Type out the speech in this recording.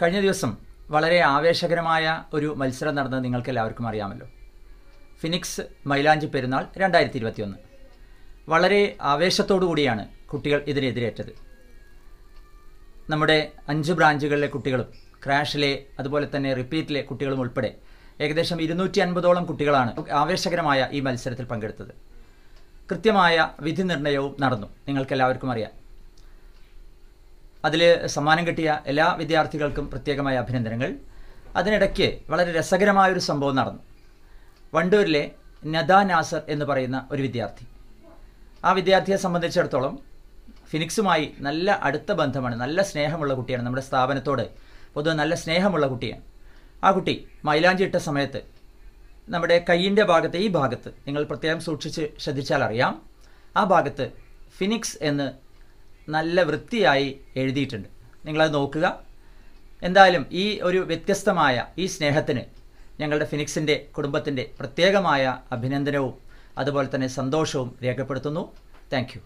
കഴിഞ്ഞ ദിവസം വളരെ ആവേശകരമായ ഒരു മത്സരം നടന്നത് നിങ്ങൾക്ക് എല്ലാവർക്കും അറിയാമല്ലോ ഫിനിക്സ് മൈലാഞ്ചി പെരുന്നാൾ രണ്ടായിരത്തി ഇരുപത്തിയൊന്ന് വളരെ കൂടിയാണ് കുട്ടികൾ ഇതിനെതിരേറ്റത് നമ്മുടെ അഞ്ച് ബ്രാഞ്ചുകളിലെ കുട്ടികളും ക്രാഷിലെ അതുപോലെ തന്നെ റിപ്പീറ്റിലെ കുട്ടികളും ഉൾപ്പെടെ ഏകദേശം ഇരുന്നൂറ്റി അൻപതോളം കുട്ടികളാണ് ആവേശകരമായ ഈ മത്സരത്തിൽ പങ്കെടുത്തത് കൃത്യമായ വിധി നിർണയവും നടന്നു നിങ്ങൾക്കെല്ലാവർക്കും അറിയാം അതിൽ സമ്മാനം കിട്ടിയ എല്ലാ വിദ്യാർത്ഥികൾക്കും പ്രത്യേകമായ അഭിനന്ദനങ്ങൾ അതിനിടയ്ക്ക് വളരെ രസകരമായൊരു സംഭവം നടന്നു വണ്ടൂരിലെ നദ നാസർ എന്ന് പറയുന്ന ഒരു വിദ്യാർത്ഥി ആ വിദ്യാർത്ഥിയെ സംബന്ധിച്ചിടത്തോളം ഫിനിക്സുമായി നല്ല അടുത്ത ബന്ധമാണ് നല്ല സ്നേഹമുള്ള കുട്ടിയാണ് നമ്മുടെ സ്ഥാപനത്തോട് പൊതുവെ നല്ല സ്നേഹമുള്ള കുട്ടിയാണ് ആ കുട്ടി മൈലാഞ്ചി ഇട്ട സമയത്ത് നമ്മുടെ കൈയിൻ്റെ ഭാഗത്ത് ഈ ഭാഗത്ത് നിങ്ങൾ പ്രത്യേകം സൂക്ഷിച്ച് ശ്രദ്ധിച്ചാൽ അറിയാം ആ ഭാഗത്ത് ഫിനിക്സ് എന്ന് നല്ല വൃത്തിയായി എഴുതിയിട്ടുണ്ട് നിങ്ങളത് നോക്കുക എന്തായാലും ഈ ഒരു വ്യത്യസ്തമായ ഈ സ്നേഹത്തിന് ഞങ്ങളുടെ ഫിനിക്സിൻ്റെ കുടുംബത്തിൻ്റെ പ്രത്യേകമായ അഭിനന്ദനവും അതുപോലെ തന്നെ സന്തോഷവും രേഖപ്പെടുത്തുന്നു താങ്ക്